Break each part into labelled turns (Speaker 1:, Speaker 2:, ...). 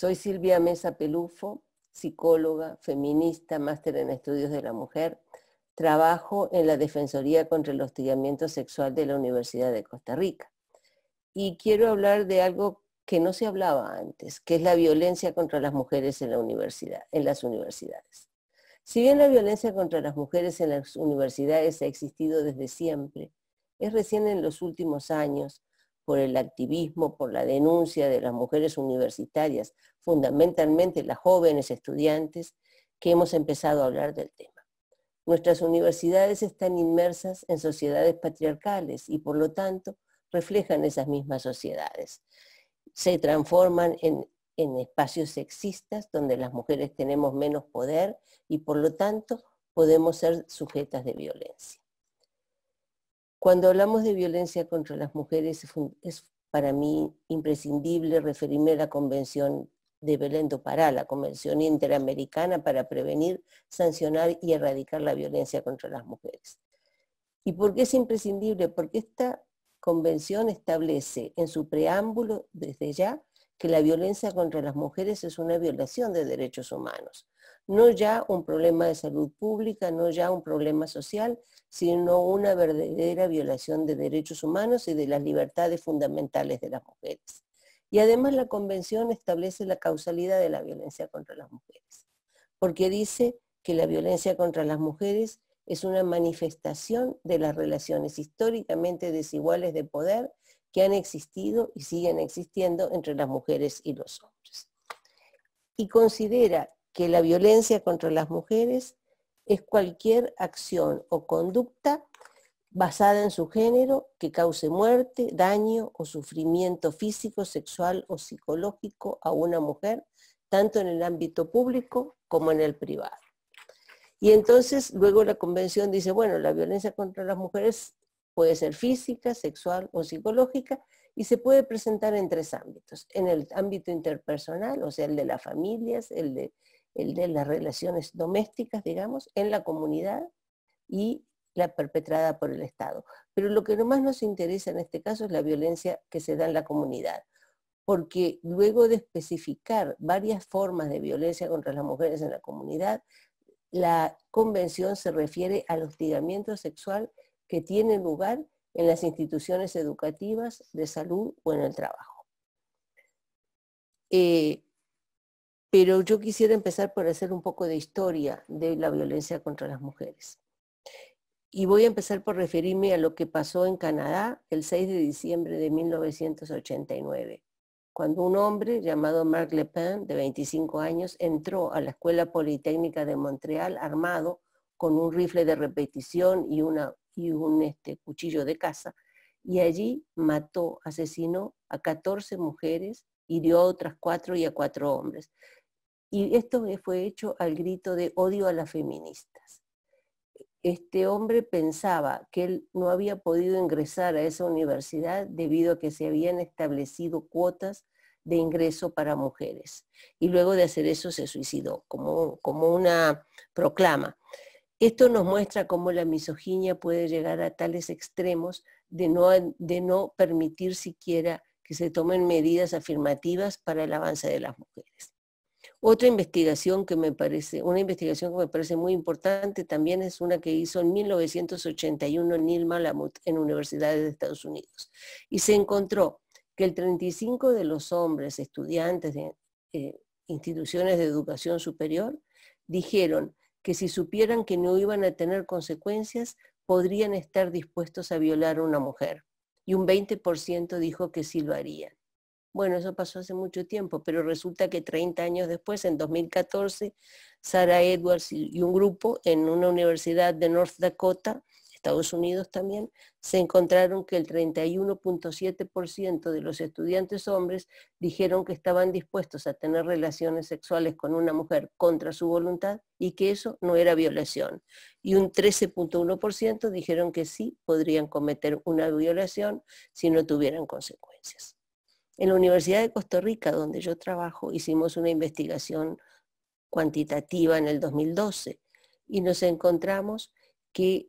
Speaker 1: Soy Silvia Mesa Pelufo, psicóloga, feminista, máster en estudios de la mujer. Trabajo en la Defensoría contra el Hostigamiento Sexual de la Universidad de Costa Rica. Y quiero hablar de algo que no se hablaba antes, que es la violencia contra las mujeres en, en las universidades. Si bien la violencia contra las mujeres en las universidades ha existido desde siempre, es recién en los últimos años por el activismo, por la denuncia de las mujeres universitarias, fundamentalmente las jóvenes estudiantes, que hemos empezado a hablar del tema. Nuestras universidades están inmersas en sociedades patriarcales y por lo tanto reflejan esas mismas sociedades. Se transforman en, en espacios sexistas donde las mujeres tenemos menos poder y por lo tanto podemos ser sujetas de violencia. Cuando hablamos de violencia contra las mujeres, es para mí imprescindible referirme a la Convención de Belén do Pará, la Convención Interamericana para prevenir, sancionar y erradicar la violencia contra las mujeres. ¿Y por qué es imprescindible? Porque esta convención establece en su preámbulo desde ya que la violencia contra las mujeres es una violación de derechos humanos. No ya un problema de salud pública, no ya un problema social, sino una verdadera violación de derechos humanos y de las libertades fundamentales de las mujeres. Y además la Convención establece la causalidad de la violencia contra las mujeres, porque dice que la violencia contra las mujeres es una manifestación de las relaciones históricamente desiguales de poder que han existido y siguen existiendo entre las mujeres y los hombres. Y considera que la violencia contra las mujeres es cualquier acción o conducta basada en su género que cause muerte, daño o sufrimiento físico, sexual o psicológico a una mujer, tanto en el ámbito público como en el privado. Y entonces luego la convención dice, bueno, la violencia contra las mujeres Puede ser física, sexual o psicológica y se puede presentar en tres ámbitos. En el ámbito interpersonal, o sea, el de las familias, el de, las relaciones domésticas, digamos, en la comunidad y la perpetrada por el Estado. Pero lo que más nos interesa en este caso es la violencia que se da en la comunidad, porque luego de especificar varias formas de violencia contra las mujeres en la comunidad, la convención se refiere al hostigamiento sexual que tiene lugar en las instituciones educativas, de salud o en el trabajo. Eh, pero yo quisiera empezar por hacer un poco de historia de la violencia contra las mujeres. Y voy a empezar por referirme a lo que pasó en Canadá el 6 de diciembre de 1989, cuando un hombre llamado Marc Le Pen, de 25 años, entró a la Escuela Politécnica de Montreal armado con un rifle de repetición y una y un este, cuchillo de casa y allí mató, asesinó a 14 mujeres, hirió a otras cuatro y a cuatro hombres. Y esto fue hecho al grito de odio a las feministas. Este hombre pensaba que él no había podido ingresar a esa universidad debido a que se habían establecido cuotas de ingreso para mujeres. Y luego de hacer eso se suicidó, como, como una proclama. Esto nos muestra cómo la misoginia puede llegar a tales extremos de no, permitir siquiera que se tomen medidas afirmativas para el avance de las mujeres. Otra investigación que me parece, una investigación que me parece muy importante también es una que hizo en 1981 Neil Malamud en universidades de Estados Unidos. Y se encontró que el 35 de los hombres estudiantes de eh, instituciones de educación superior dijeron que si supieran que no iban a tener consecuencias, podrían estar dispuestos a violar a una mujer. Y un 20% dijo que sí lo harían. Bueno, eso pasó hace mucho tiempo, pero resulta que 30 años después, en 2014, Sarah Edwards y un grupo en una universidad de North Dakota Estados Unidos también, se encontraron que el 31.7% de los estudiantes hombres dijeron que estaban dispuestos a tener relaciones sexuales con una mujer contra su voluntad y que eso no era violación. Y un 13.1% dijeron que sí podrían cometer una violación si no tuvieran consecuencias. En la Universidad de Costa Rica, donde yo trabajo, hicimos una investigación cuantitativa en el 2012 y nos encontramos que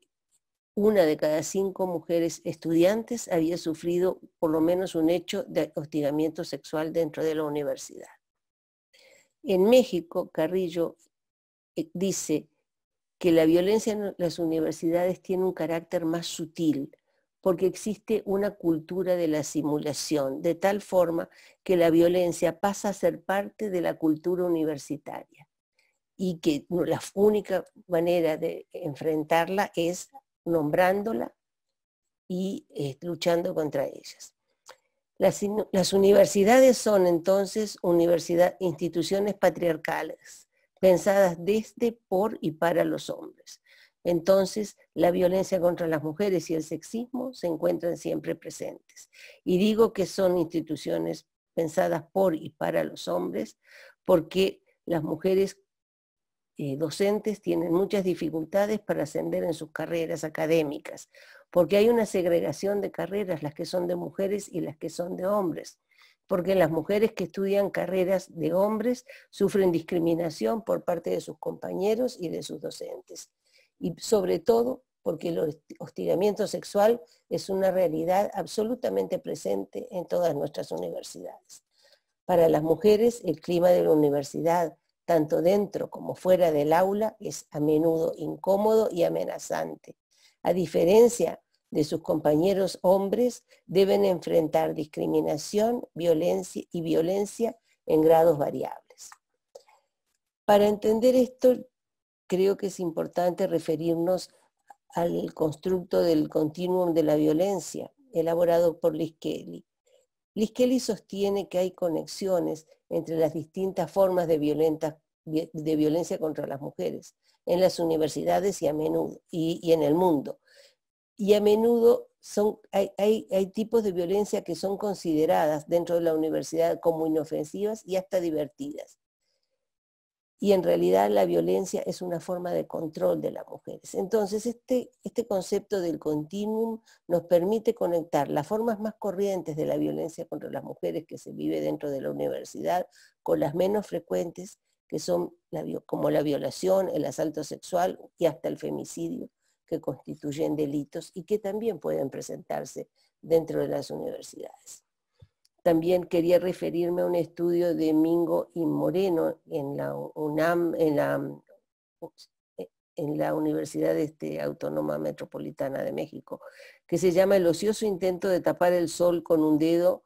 Speaker 1: una de cada cinco mujeres estudiantes había sufrido por lo menos un hecho de hostigamiento sexual dentro de la universidad. En México, Carrillo eh, dice que la violencia en las universidades tiene un carácter más sutil porque existe una cultura de la simulación, de tal forma que la violencia pasa a ser parte de la cultura universitaria y que la única manera de enfrentarla es nombrándola y eh, luchando contra ellas. Las, las, universidades son entonces universidad, instituciones patriarcales, pensadas desde, por y para los hombres. Entonces, la violencia contra las mujeres y el sexismo se encuentran siempre presentes. Y digo que son instituciones pensadas por y para los hombres porque las mujeres eh, docentes tienen muchas dificultades para ascender en sus carreras académicas, porque hay una segregación de carreras, las que son de mujeres y las que son de hombres, porque las mujeres que estudian carreras de hombres sufren discriminación por parte de sus compañeros y de sus docentes, y sobre todo porque el hostigamiento sexual es una realidad absolutamente presente en todas nuestras universidades. Para las mujeres, el clima de la universidad tanto dentro como fuera del aula, es a menudo incómodo y amenazante. A diferencia de sus compañeros hombres, deben enfrentar discriminación violencia y violencia en grados variables. Para entender esto, creo que es importante referirnos al constructo del continuum de la violencia, elaborado por Kelly. Kelly sostiene que hay conexiones entre las distintas formas de, violencia contra las mujeres en las universidades y, a en el mundo. Y a menudo hay tipos de violencia que son consideradas dentro de la universidad como inofensivas y hasta divertidas y en realidad la violencia es una forma de control de las mujeres. Entonces, este, este, concepto del continuum nos permite conectar las formas más corrientes de la violencia contra las mujeres que se vive dentro de la universidad con las menos frecuentes, que son como la violación, el asalto sexual y hasta el femicidio, que constituyen delitos y que también pueden presentarse dentro de las universidades. También quería referirme a un estudio de Mingo y Moreno en la eh, en la, Universidad este, Autónoma Metropolitana de México, que se llama El ocioso intento de tapar el sol con un dedo,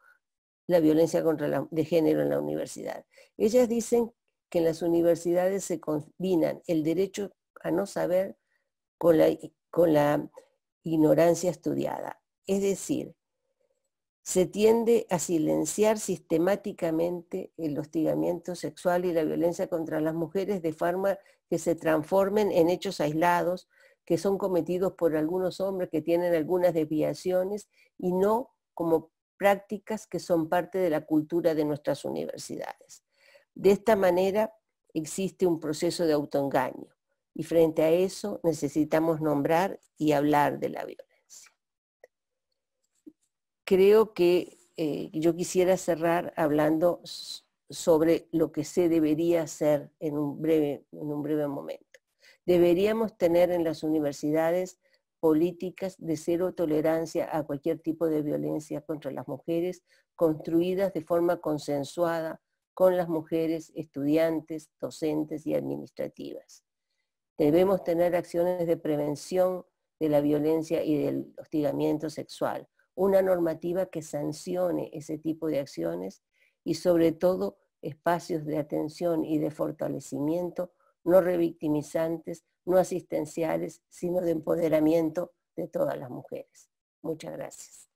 Speaker 1: la violencia contra de género en la universidad. Ellas dicen que en las universidades se combinan el derecho a no saber con la ignorancia estudiada. Es decir, se tiende a silenciar sistemáticamente el hostigamiento sexual y la violencia contra las mujeres de forma que se transformen en hechos aislados que son cometidos por algunos hombres que tienen algunas desviaciones y no como prácticas que son parte de la cultura de nuestras universidades. De esta manera existe un proceso de autoengaño y frente a eso necesitamos nombrar y hablar de la violencia creo que eh, yo quisiera cerrar hablando sobre lo que se debería hacer en un breve momento. Deberíamos tener en las universidades políticas de cero tolerancia a cualquier tipo de violencia contra las mujeres, construidas de forma consensuada con las mujeres estudiantes, docentes y administrativas. Debemos tener acciones de prevención de la violencia y del hostigamiento sexual, una normativa que sancione ese tipo de acciones y sobre todo espacios de atención y de fortalecimiento no revictimizantes, no asistenciales, sino de empoderamiento de todas las mujeres. Muchas gracias.